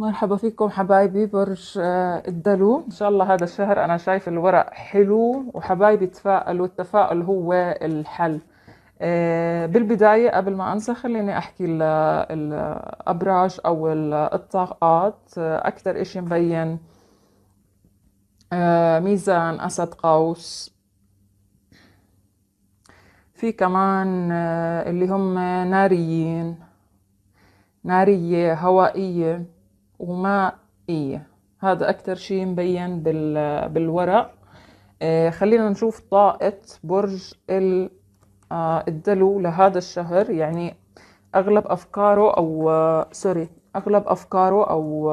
مرحبا فيكم حبايبي برج آه، الدلو ان شاء الله هذا الشهر انا شايف الورق حلو وحبايبي تفائلوا التفاؤل هو الحل آه، بالبداية قبل ما أنسى خليني أحكي الأبراج أو الطاقات آه، أكثر إشي مبين ميزان أسد قوس في كمان اللي هم ناريين نارية هوائية ومائية هذا أكتر شي مبين بال... بالورق آه، خلينا نشوف طاقة برج ال... آه، الدلو لهذا الشهر يعني أغلب أفكاره أو آه، سوري أغلب أفكاره أو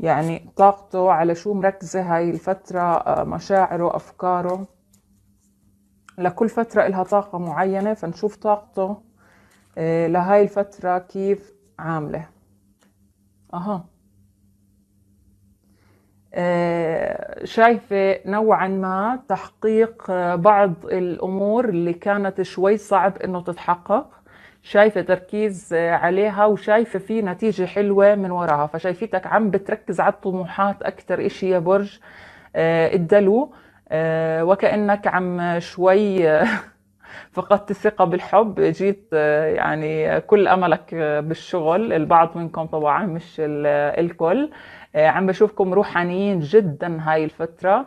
يعني طاقته على شو مركزة هاي الفترة مشاعره أفكاره لكل فترة إلها طاقة معينة فنشوف طاقته لهاي الفترة كيف عامله اها آه، شايفة نوعا ما تحقيق آه، بعض الأمور اللي كانت شوي صعب إنه تتحقق شايفة تركيز آه، عليها وشايفة في نتيجة حلوة من وراها فشايفيتك عم بتركز على الطموحات أكثر إشي يا برج الدلو وكأنك عم شوي فقدت الثقة بالحب جيت آه، يعني آه، كل أملك آه، بالشغل البعض منكم طبعا مش الكل عم بشوفكم روحانيين جدا هاي الفترة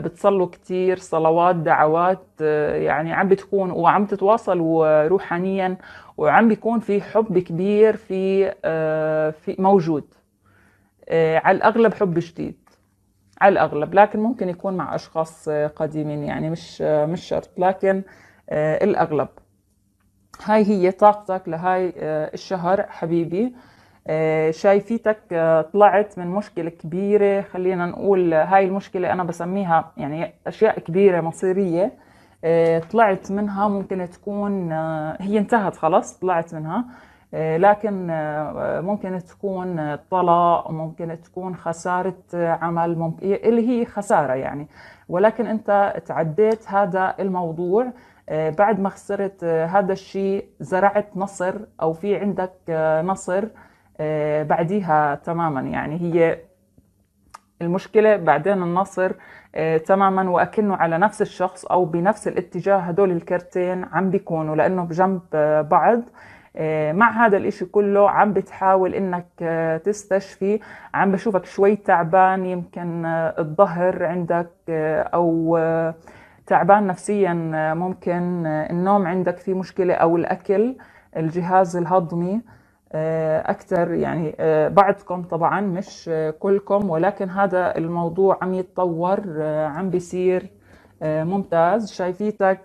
بتصلوا كتير صلوات دعوات يعني عم بتكون وعم تتواصلوا روحانيا وعم بيكون في حب كبير في في موجود على الأغلب حب جديد على الاغلب لكن ممكن يكون مع اشخاص قديمين يعني مش مش شرط لكن آه، الاغلب هاي هي طاقتك لهاي آه، الشهر حبيبي آه، شايفيتك طلعت من مشكلة كبيرة خلينا نقول هاي المشكلة أنا بسميها يعني أشياء كبيرة مصيرية طلعت منها ممكن تكون هي انتهت خلاص طلعت منها آه، لكن آه، آه، ممكن تكون طلاق ممكن تكون خسارة عمل ممكن اللي هي خسارة يعني ولكن أنت تعديت هذا الموضوع بعد ما خسرت هذا الشيء زرعت نصر أو في عندك نصر بعديها تماما يعني هي المشكلة بعدين النصر تماما وأكنه على نفس الشخص أو بنفس الاتجاه هدول الكرتين عم بيكونوا لأنه بجنب بعض آه، مع هذا الإشي كله عم بتحاول إنك آه، تستشفي عم بشوفك شوي تعبان يمكن آه، الظهر عندك أو تعبان نفسيا ممكن النوم عندك في مشكلة أو الأكل الجهاز الهضمي أكثر يعني بعضكم طبعا مش كلكم ولكن هذا الموضوع عم يتطور عم بيصير ممتاز شايفيتك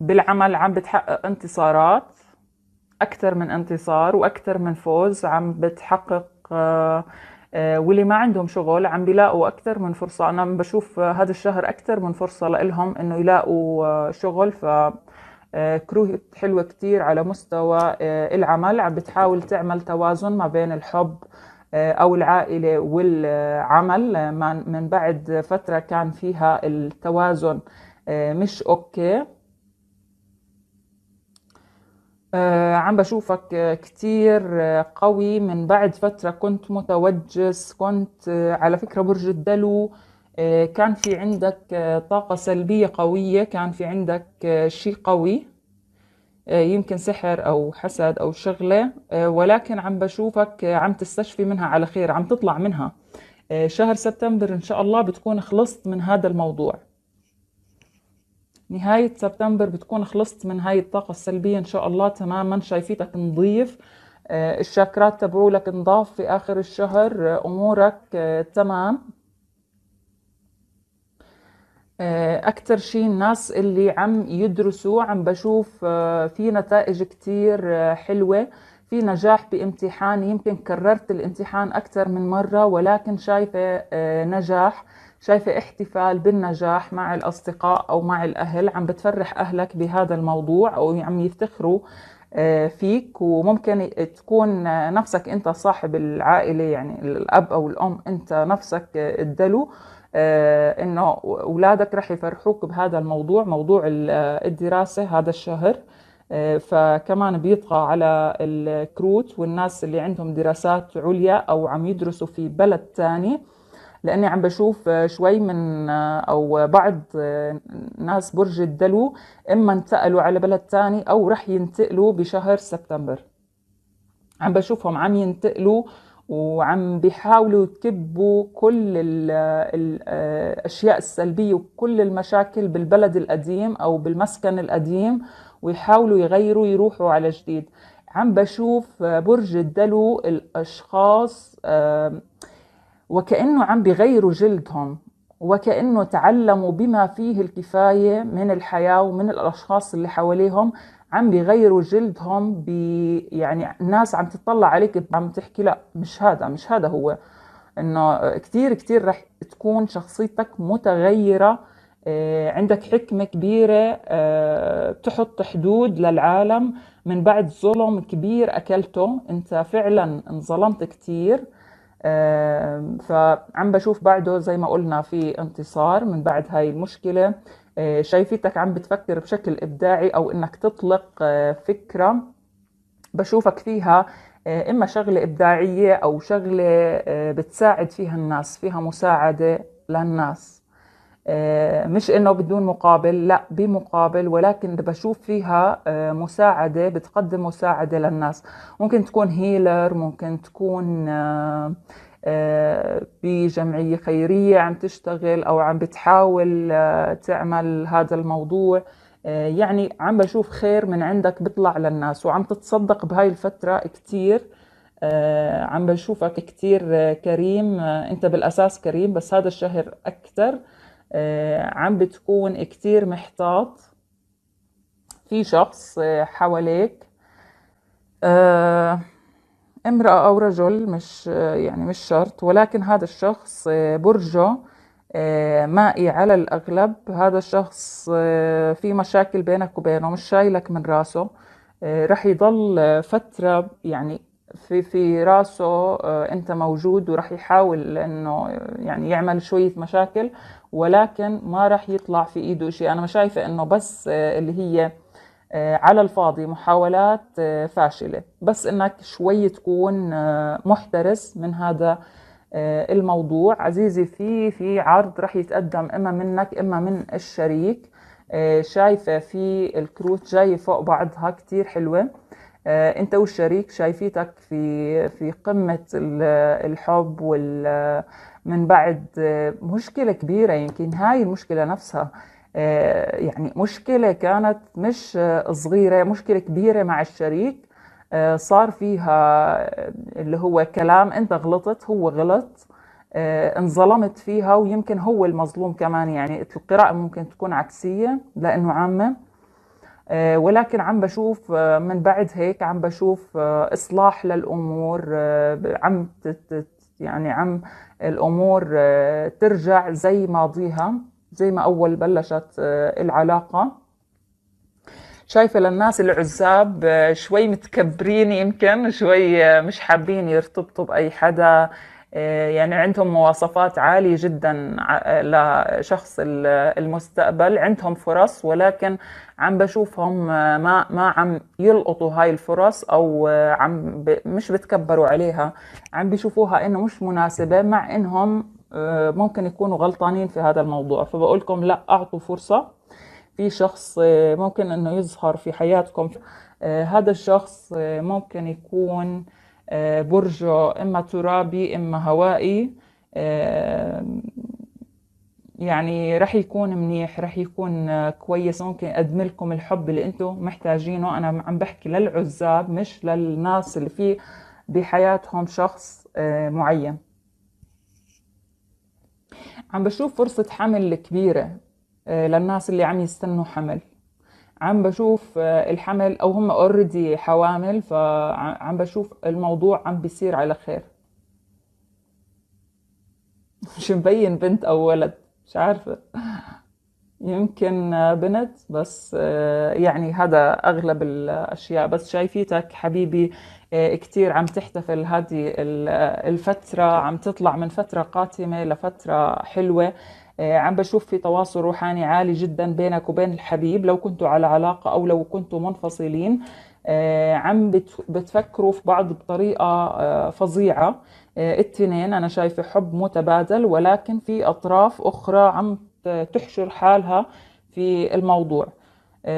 بالعمل عم بتحقق انتصارات أكثر من انتصار وأكثر من فوز عم بتحقق آه، آه، واللي ما عندهم شغل عم بيلاقوا أكثر من فرصة أنا بشوف هذا الشهر أكثر من فرصة لإلهم إنه يلاقوا آه، شغل ف كروت حلوة كتير على مستوى العمل عم بتحاول تعمل توازن ما بين الحب أو العائلة والعمل من بعد فترة كان فيها التوازن مش أوكي آه، عم بشوفك كتير قوي من بعد فترة كنت متوجس كنت آه، على فكرة برج الدلو آه، كان في عندك طاقة سلبية قوية كان في عندك شيء قوي يمكن سحر أو حسد أو شغلة ولكن عم بشوفك عم تستشفي منها على خير عم تطلع منها شهر سبتمبر إن شاء الله بتكون خلصت من هذا الموضوع نهاية سبتمبر بتكون خلصت من هاي الطاقة السلبية إن شاء الله تماما شايفيتك نظيف آه، الشاكرات تبعولك نضاف في آخر الشهر آه، أمورك آه، تمام أكتر شيء الناس اللي عم يدرسوا عم بشوف في نتائج كتير حلوة في نجاح بامتحان يمكن كررت الامتحان أكثر من مرة ولكن شايفة نجاح شايفة احتفال بالنجاح مع الأصدقاء أو مع الأهل عم بتفرح أهلك بهذا الموضوع أو عم يفتخروا آه، فيك وممكن تكون نفسك أنت صاحب العائلة يعني الأب أو الأم أنت نفسك الدلو آه، انه اولادك رح يفرحوك بهذا الموضوع موضوع الدراسه هذا الشهر آه، فكمان بيطغى على الكروت والناس اللي عندهم دراسات عليا او عم يدرسوا في بلد ثاني لاني عم بشوف شوي من او بعض ناس برج الدلو اما انتقلوا على بلد تاني او رح ينتقلوا بشهر سبتمبر عم بشوفهم عم ينتقلوا وعم بيحاولوا يكبوا كل الاشياء السلبيه وكل المشاكل بالبلد القديم او بالمسكن القديم ويحاولوا يغيروا يروحوا على جديد عم بشوف برج الدلو الاشخاص وكأنه عم بغيروا جلدهم وكأنه تعلموا بما فيه الكفاية من الحياة ومن الأشخاص اللي حواليهم عم بيغيروا جلدهم بي يعني الناس عم تطلع عليك عم تحكي لا مش هذا مش هذا هو انه كثير كثير رح تكون شخصيتك متغيره آه، عندك حكمه كبيره آه، بتحط حدود للعالم من بعد ظلم كبير اكلته انت فعلا انظلمت كثير فعم بشوف بعده زي ما قلنا في انتصار من بعد هاي المشكلة آه، شايفتك عم بتفكر بشكل إبداعي أو إنك تطلق آه، فكرة بشوفك فيها آه، إما شغلة إبداعية أو شغلة بتساعد فيها الناس فيها مساعدة للناس آه، مش انه بدون مقابل لا بمقابل ولكن بشوف فيها آه، مساعده بتقدم مساعده للناس ممكن تكون هيلر ممكن تكون آه، بجمعيه خيريه عم تشتغل او عم بتحاول تعمل هذا الموضوع يعني عم بشوف خير من عندك بيطلع للناس وعم تتصدق بهاي الفتره كتير عم بشوفك كتير كريم انت بالاساس كريم بس هذا الشهر اكثر آه، عم بتكون كتير محتاط في شخص آه، حواليك آه، امرأة أو رجل مش يعني مش شرط ولكن هذا الشخص برجه مائي على الأغلب هذا الشخص في مشاكل بينك وبينه مش شايلك من راسه رح يضل فترة يعني في في راسه آه، انت موجود وراح يحاول انه آه، يعني يعمل شويه مشاكل ولكن ما راح يطلع في ايده شيء انا شايفه انه بس آه، اللي هي على الفاضي محاولات فاشله بس انك شوي تكون محترس من هذا الموضوع عزيزي في في عرض راح يتقدم اما منك اما من الشريك شايفه في الكروت جايه فوق بعضها كتير حلوه آه، انت والشريك شايفيتك في في قمه الحب وال من بعد آه، مشكله كبيره يمكن هاي المشكله نفسها آه، يعني مشكله كانت مش صغيره مشكله كبيره مع الشريك صار فيها اللي هو كلام انت غلطت هو غلط انظلمت فيها ويمكن هو المظلوم كمان يعني القراءه ممكن تكون عكسيه لانه عامه آه، ولكن عم بشوف آه، من بعد هيك عم بشوف آه، اصلاح للامور عم يعني عم الامور ترجع زي ماضيها زي ما اول بلشت العلاقه شايفه للناس العزاب شوي متكبرين يمكن شوي مش حابين يرتبطوا باي حدا آه، يعني عندهم مواصفات عالية جدا لشخص المستقبل عندهم فرص ولكن عم بشوفهم ما ما عم يلقطوا هاي الفرص او عم ب... مش بتكبروا عليها عم بشوفوها انه مش مناسبة مع انهم آه، ممكن يكونوا غلطانين في هذا الموضوع فبقول لكم لا اعطوا فرصة في شخص آه، ممكن انه يظهر في حياتكم هذا الشخص ممكن يكون آه، برجه إما ترابي إما هوائي آه، يعني رح يكون منيح رح يكون كويس ممكن أقدم لكم الحب اللي أنتم محتاجينه أنا عم بحكي للعزاب مش للناس اللي في بحياتهم شخص آه، معين عم بشوف فرصة حمل كبيرة للناس اللي عم يستنوا حمل عم بشوف آه، الحمل او هم اوريدي حوامل فعم بشوف الموضوع عم بيصير على خير مش مبين بنت او ولد مش عارفة يمكن بنت بس آه، يعني هذا اغلب الاشياء بس شايفيتك حبيبي آه، كتير عم تحتفل هذه الفترة عم تطلع من فترة قاتمة لفترة حلوة آه، عم بشوف في تواصل روحاني عالي جدا بينك وبين الحبيب لو كنتوا على علاقة أو لو كنتوا منفصلين آه، عم بتفكروا في بعض بطريقة آه، فظيعة التنين أنا شايفة حب متبادل ولكن في أطراف أخرى عم تحشر حالها في الموضوع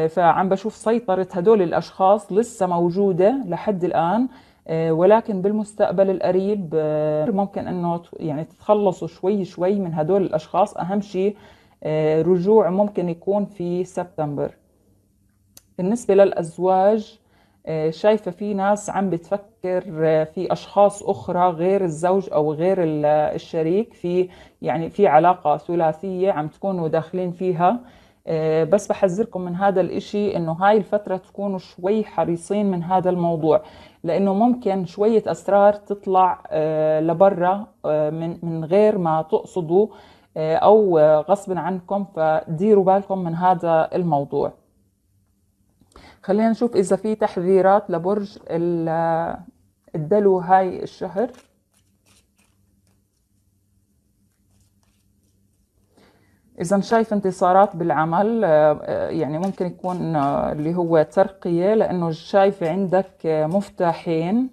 فعم بشوف سيطرة هدول الأشخاص لسه موجودة لحد الآن آه، ولكن بالمستقبل القريب آه، ممكن انه يعني تتخلصوا شوي شوي من هدول الاشخاص اهم شيء آه، رجوع ممكن يكون في سبتمبر بالنسبة للأزواج شايفة في ناس عم بتفكر في أشخاص أخرى غير الزوج أو غير الشريك في يعني في علاقة ثلاثية عم تكونوا داخلين فيها آه، بس بحذركم من هذا الإشي إنه هاي الفترة تكونوا شوي حريصين من هذا الموضوع لأنه ممكن شوية أسرار تطلع آه، لبرا آه، من من غير ما تقصدوا أو غصب عنكم فديروا بالكم من هذا الموضوع خلينا نشوف إذا في تحذيرات لبرج الدلو هاي الشهر إذا شايف انتصارات بالعمل آه، آه، يعني ممكن يكون آه، اللي هو ترقية لأنه شايف عندك مفتاحين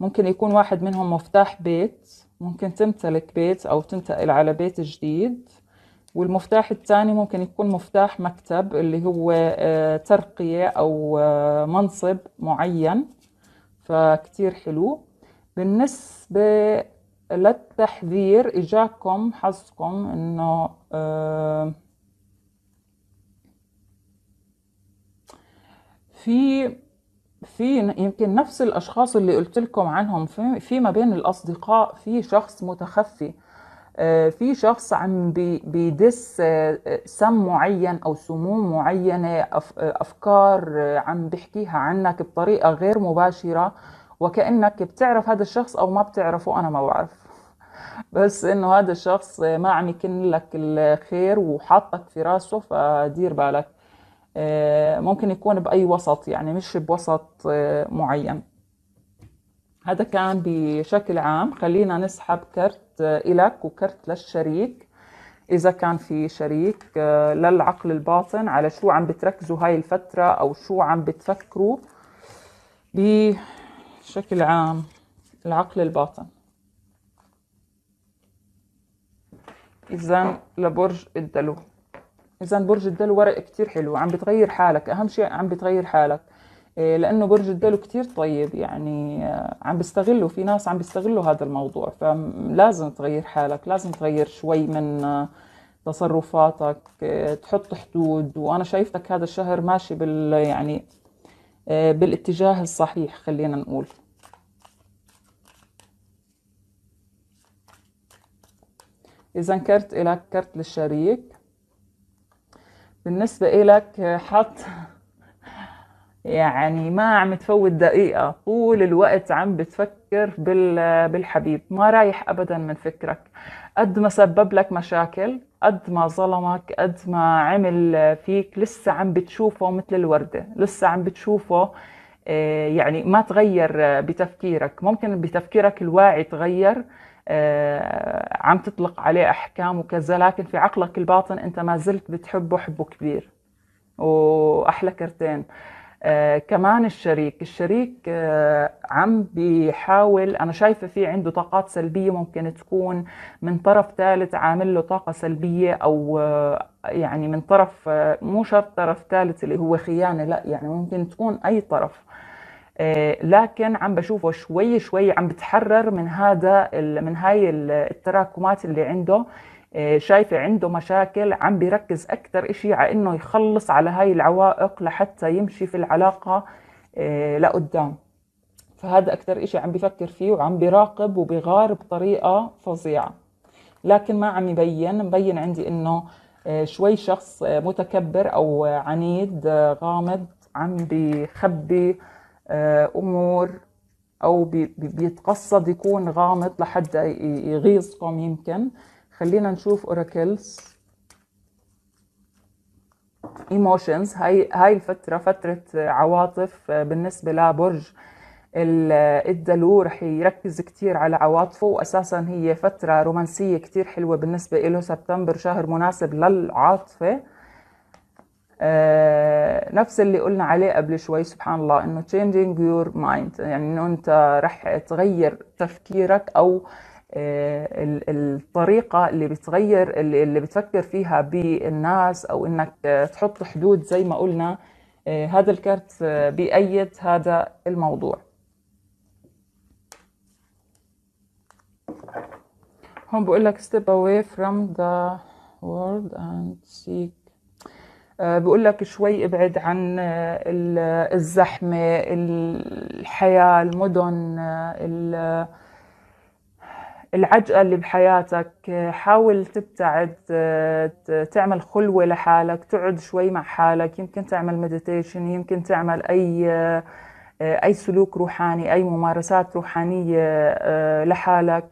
ممكن يكون واحد منهم مفتاح بيت ممكن تمتلك بيت أو تنتقل على بيت جديد والمفتاح الثاني ممكن يكون مفتاح مكتب اللي هو ترقية أو منصب معين فكتير حلو بالنسبة للتحذير اجاكم حظكم انه آه، في في يمكن نفس الاشخاص اللي قلت لكم عنهم في, في ما بين الاصدقاء في شخص متخفي آه، في شخص عم بيدس آه، سم معين او سموم معينه افكار عم بحكيها عنك بطريقه غير مباشره وكانك بتعرف هذا الشخص او ما بتعرفه انا ما بعرف بس انه هذا الشخص ما عم يكن لك الخير وحاطك في راسه فدير بالك آه، ممكن يكون باي وسط يعني مش بوسط آه، معين هذا كان بشكل عام خلينا نسحب كرت آه، إلك وكرت للشريك إذا كان في شريك للعقل الباطن على شو عم بتركزوا هاي الفترة أو شو عم بتفكروا بشكل عام العقل الباطن اذا لبرج الدلو اذا برج الدلو ورق كتير حلو عم بتغير حالك اهم شيء عم بتغير حالك إيه، لانه برج الدلو كتير طيب يعني آه، عم بيستغلوا في ناس عم بيستغلوا هذا الموضوع فلازم تغير حالك لازم تغير شوي من آه، تصرفاتك إيه، تحط حدود وانا شايفتك هذا الشهر ماشي بال يعني آه، بالاتجاه الصحيح خلينا نقول إذا كرت إلك كرت للشريك بالنسبة إلك حط يعني ما عم تفوت دقيقة طول الوقت عم بتفكر بالحبيب ما رايح أبدا من فكرك قد ما سبب لك مشاكل قد ما ظلمك قد ما عمل فيك لسه عم بتشوفه مثل الوردة لسه عم بتشوفه آه، يعني ما تغير بتفكيرك ممكن بتفكيرك الواعي تغير آه، عم تطلق عليه أحكام وكذا لكن في عقلك الباطن أنت ما زلت بتحبه حبه كبير وأحلى كرتين آه كمان الشريك الشريك آه عم بيحاول أنا شايفة في عنده طاقات سلبية ممكن تكون من طرف ثالث عامل له طاقة سلبية أو آه يعني من طرف آه، مو شرط طرف ثالث اللي هو خيانة لا يعني ممكن تكون أي طرف آه، لكن عم بشوفه شوي شوي عم بتحرر من هذا من هاي التراكمات اللي عنده آه، شايفة عنده مشاكل عم بيركز أكثر إشي على إنه يخلص على هاي العوائق لحتى يمشي في العلاقة آه، لقدام فهذا أكثر إشي عم بفكر فيه وعم بيراقب وبيغار بطريقة فظيعة لكن ما عم يبين مبين عندي إنه شوي شخص متكبر أو عنيد غامض عم بيخبي آه، امور او بيتقصد يكون غامض لحد يغيظكم يمكن خلينا نشوف اوراكلز ايموشنز هاي هاي الفتره فتره عواطف آه، بالنسبه لبرج الدلو رح يركز كتير على عواطفه وأساسا هي فترة رومانسية كتير حلوة بالنسبة له سبتمبر شهر مناسب للعاطفة آه، نفس اللي قلنا عليه قبل شوي سبحان الله انه changing your mind يعني انه انت رح تغير تفكيرك او آه، الطريقة اللي بتغير اللي بتفكر فيها بالناس او انك آه، تحط حدود زي ما قلنا هذا الكارت بأيد هذا الموضوع هون بقول لك step away from the world and seek آه، بقول لك شوي ابعد عن آه، الزحمة الحياة المدن آه، العجقة اللي بحياتك حاول تبتعد تعمل خلوة لحالك تقعد شوي مع حالك يمكن تعمل مديتيشن يمكن تعمل أي أي سلوك روحاني أي ممارسات روحانية لحالك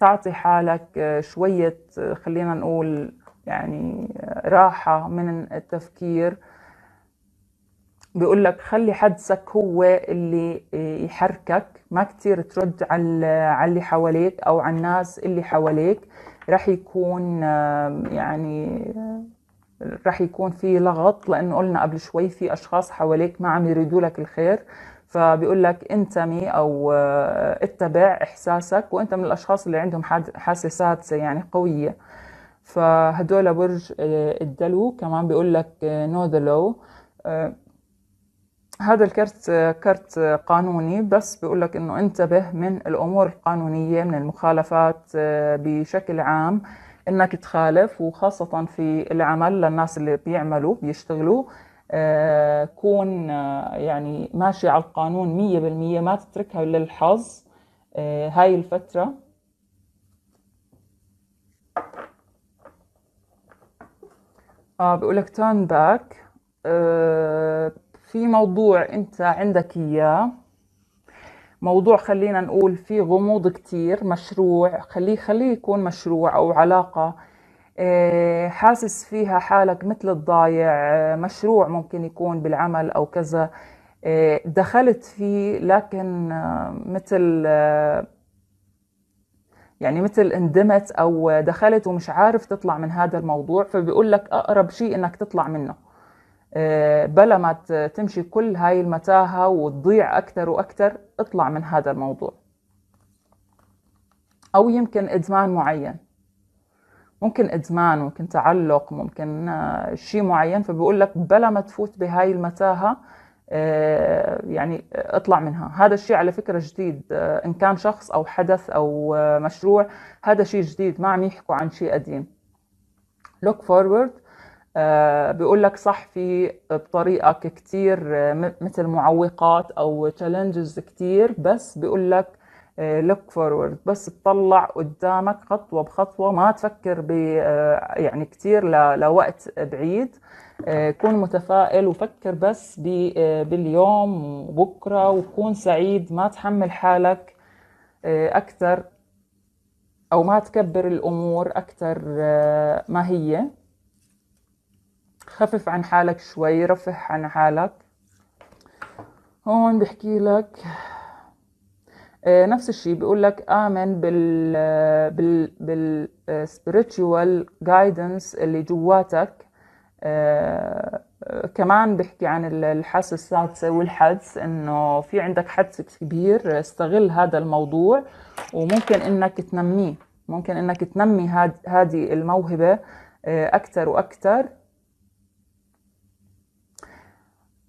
تعطي حالك شوية خلينا نقول يعني راحة من التفكير بيقول لك خلي حدسك هو اللي يحركك ما كتير ترد على اللي حواليك او على الناس اللي حواليك رح يكون يعني رح يكون في لغط لانه قلنا قبل شوي في اشخاص حواليك ما عم يريدوا لك الخير فبيقول لك انتمي او اتبع احساسك وانت من الاشخاص اللي عندهم حاسه سادسه يعني قويه فهدول برج الدلو آه، كمان بيقول لك نو ذا لو هذا الكرت آه، كرت قانوني بس بيقول لك انه انتبه من الامور القانونيه من المخالفات آه، بشكل عام انك تخالف وخاصه في العمل للناس اللي بيعملوا بيشتغلوا كون يعني ماشي على القانون مية بالمية ما تتركها للحظ هاي الفترة آه بقول لك turn باك آه، في موضوع انت عندك اياه موضوع خلينا نقول فيه غموض كتير مشروع خليه خليه يكون مشروع او علاقة آه، حاسس فيها حالك مثل الضايع آه، مشروع ممكن يكون بالعمل او كذا دخلت فيه لكن مثل يعني مثل اندمت او دخلت ومش عارف تطلع من هذا الموضوع فبيقول لك اقرب شيء انك تطلع منه آه، بلا ما تمشي كل هاي المتاهة وتضيع أكثر وأكثر اطلع من هذا الموضوع أو يمكن إدمان معين ممكن إدمان ممكن تعلق ممكن آه، شيء معين فبيقول لك بلا ما تفوت بهاي المتاهة آه، يعني اطلع منها هذا الشيء على فكرة جديد آه، إن كان شخص أو حدث أو آه، مشروع هذا شيء جديد ما عم يحكوا عن شيء قديم look forward بيقول لك صح في بطريقك كتير مثل معوقات أو challenges كتير بس بيقول لك لوك آه، فورورد بس تطلع قدامك خطوة بخطوة ما تفكر ب آه، يعني كثير لوقت بعيد آه، كون متفائل وفكر بس باليوم وبكرة وكون سعيد ما تحمل حالك أكثر أو ما تكبر الأمور أكثر ما هي خفف عن حالك شوي رفح عن حالك هون بحكي لك آه، نفس الشيء بيقول لك امن بال آه، بال بالسبiritual آه، جايدنس اللي جواتك كمان بحكي عن الحاسه السادسه والحدس انه في عندك حدس كبير استغل هذا الموضوع وممكن انك تنميه ممكن انك تنمي هذه الموهبه اكثر واكثر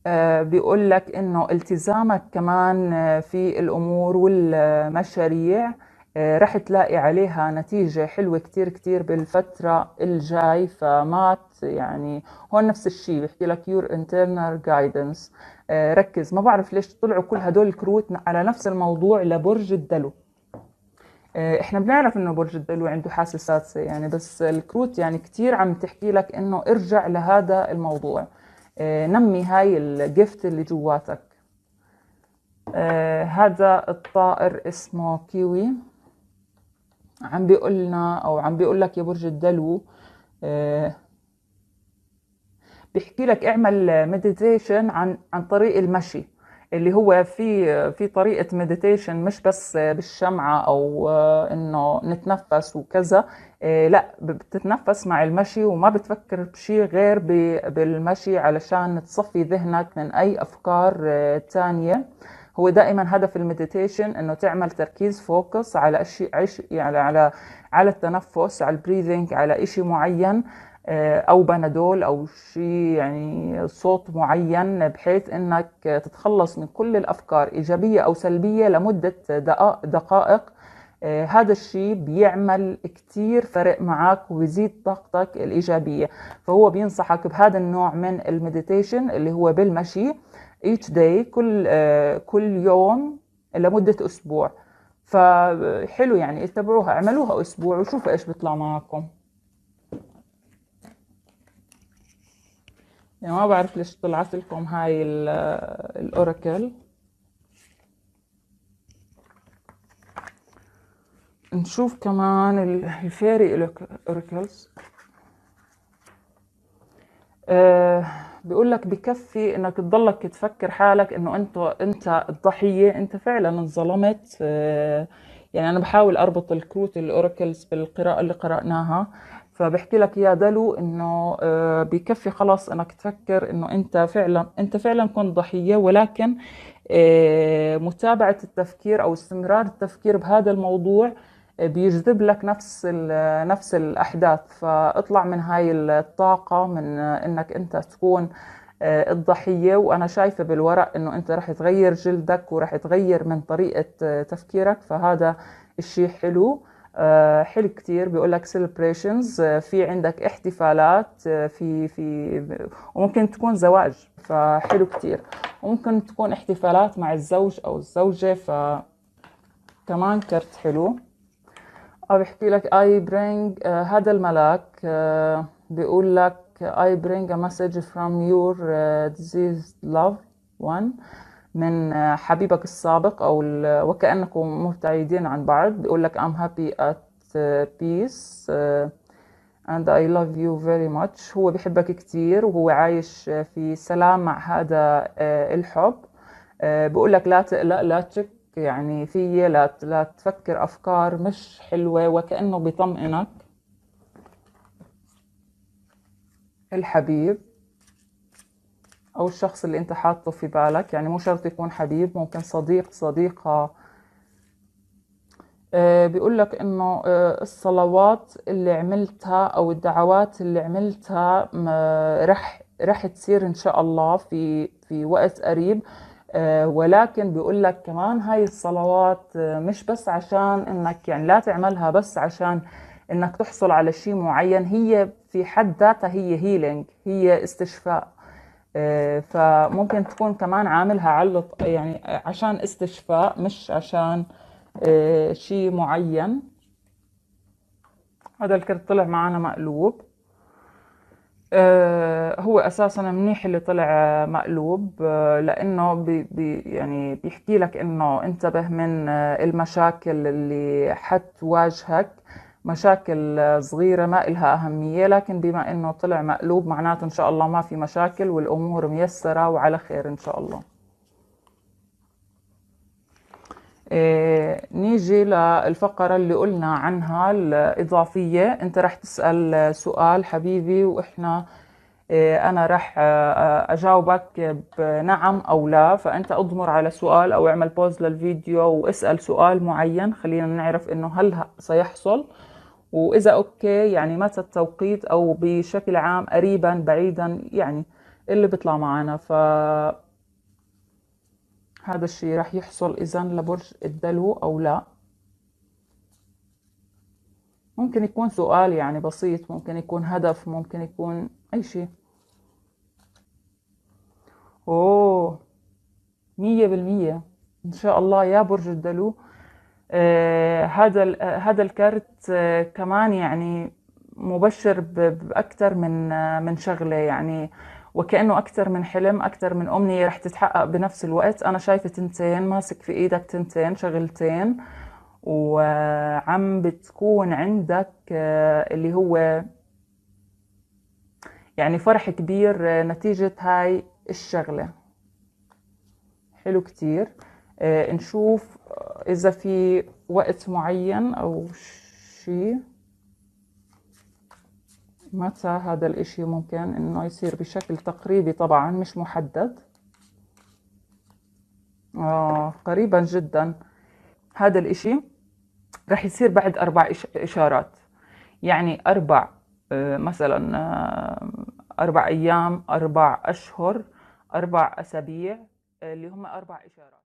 آه، بيقول لك انه التزامك كمان آه، في الامور والمشاريع آه، رح تلاقي عليها نتيجة حلوة كتير كتير بالفترة الجاي فما يعني هون نفس الشيء بحكي لك يور internal جايدنس ركز ما بعرف ليش طلعوا كل هدول الكروت على نفس الموضوع لبرج الدلو احنا بنعرف انه برج الدلو عنده حاسه سادسه يعني بس الكروت يعني كتير عم تحكي لك انه ارجع لهذا الموضوع آه، نمي هاي الجفت اللي جواتك آه، هذا الطائر اسمه كيوي عم بيقولنا او عم بيقول لك يا برج الدلو آه، بيحكي لك اعمل مديتيشن عن عن طريق المشي اللي هو في في طريقه مديتيشن مش بس بالشمعه او آه، انه نتنفس وكذا آه، لا بتتنفس مع المشي وما بتفكر بشيء غير بالمشي علشان تصفي ذهنك من اي افكار آه، تانية هو دائما هدف المديتيشن انه تعمل تركيز فوكس على اشي يعني على على التنفس على البريذنج على اشي معين آه، او بنادول او شيء يعني صوت معين بحيث انك تتخلص من كل الافكار ايجابيه او سلبيه لمده دقائق آه، هذا الشيء بيعمل كتير فرق معك وبيزيد طاقتك الإيجابية فهو بينصحك بهذا النوع من المديتيشن اللي هو بالمشي each day كل, آه، كل يوم لمدة أسبوع فحلو يعني اتبعوها اعملوها أسبوع وشوفوا إيش بيطلع معكم يعني ما بعرف ليش طلعت لكم هاي الاوراكل نشوف كمان الفيري اوراكلز آه، بيقول لك بكفي انك تضلك تفكر حالك انه انت انت الضحيه انت فعلا انظلمت آه، يعني انا بحاول اربط الكروت الاوراكلز بالقراءه اللي قراناها فبحكي لك يا دلو انه آه، بكفي خلاص انك تفكر انه انت فعلا انت فعلا كنت ضحيه ولكن آه، متابعه التفكير او استمرار التفكير بهذا الموضوع آه، بيجذب لك نفس نفس الاحداث فاطلع من هاي الطاقه من انك انت تكون الضحية وأنا شايفة بالورق أنه أنت رح تغير جلدك ورح تغير من طريقة تفكيرك فهذا الشيء حلو آه، حلو كتير بيقول لك سيلبريشنز آه، في عندك احتفالات آه، في في وممكن تكون زواج فحلو كتير وممكن تكون احتفالات مع الزوج او الزوجه ف كمان كرت حلو أو بحكي لك اي برينج هذا الملاك بيقول لك I bring a message from your ديزيز لاف one من حبيبك السابق أو وكأنكم مبتعدين عن بعض بيقول لك I'm happy at uh, peace uh, and I love you very much هو بحبك كتير وهو عايش uh, في سلام مع هذا الحب بقول لك لا تقلق لا تشك يعني في لا لا تفكر أفكار مش حلوة وكأنه بيطمئنك الحبيب او الشخص اللي انت حاطه في بالك يعني مو شرط يكون حبيب ممكن صديق صديقة آه، بيقول لك انه آه، الصلوات اللي عملتها او الدعوات اللي عملتها رح رح تصير ان شاء الله في في وقت قريب آه، ولكن بيقول لك كمان هاي الصلوات مش بس عشان انك يعني لا تعملها بس عشان انك تحصل على شيء معين هي في حد ذاتها هي هيلينج هي استشفاء آه، فممكن تكون كمان عاملها علق يعني عشان استشفاء مش عشان آه، شيء معين هذا الكرت طلع معنا مقلوب آه، هو اساسا منيح اللي طلع مقلوب لانه بي بي يعني بيحكي لك انه انتبه من المشاكل اللي حتواجهك مشاكل صغيرة ما إلها أهمية لكن بما أنه طلع مقلوب معناته إن شاء الله ما في مشاكل والأمور ميسرة وعلى خير إن شاء الله إيه نيجي للفقرة اللي قلنا عنها الإضافية أنت رح تسأل سؤال حبيبي وإحنا إيه أنا رح آه، أجاوبك بنعم أو لا فأنت أضمر على سؤال أو اعمل بوز للفيديو واسأل سؤال معين خلينا نعرف إنه هل سيحصل واذا اوكي يعني متى التوقيت او بشكل عام قريبا بعيدا يعني اللي بيطلع معنا ف هذا الشيء رح يحصل اذا لبرج الدلو او لا ممكن يكون سؤال يعني بسيط ممكن يكون هدف ممكن يكون اي شيء اوه مية بالمية ان شاء الله يا برج الدلو آه، هذا آه، هذا الكرت آه، كمان يعني مبشر باكثر من من شغله يعني وكانه اكثر من حلم اكثر من امنيه رح تتحقق بنفس الوقت انا شايفه تنتين ماسك في ايدك تنتين شغلتين وعم بتكون عندك اللي هو يعني فرح كبير نتيجة هاي الشغلة حلو كتير آه، نشوف اذا في وقت معين او شيء متى هذا الاشي ممكن انه يصير بشكل تقريبي طبعا مش محدد آه قريبا جدا هذا الاشي رح يصير بعد اربع اشارات يعني اربع آه، مثلا آه، اربع ايام اربع اشهر اربع اسابيع اللي هم اربع اشارات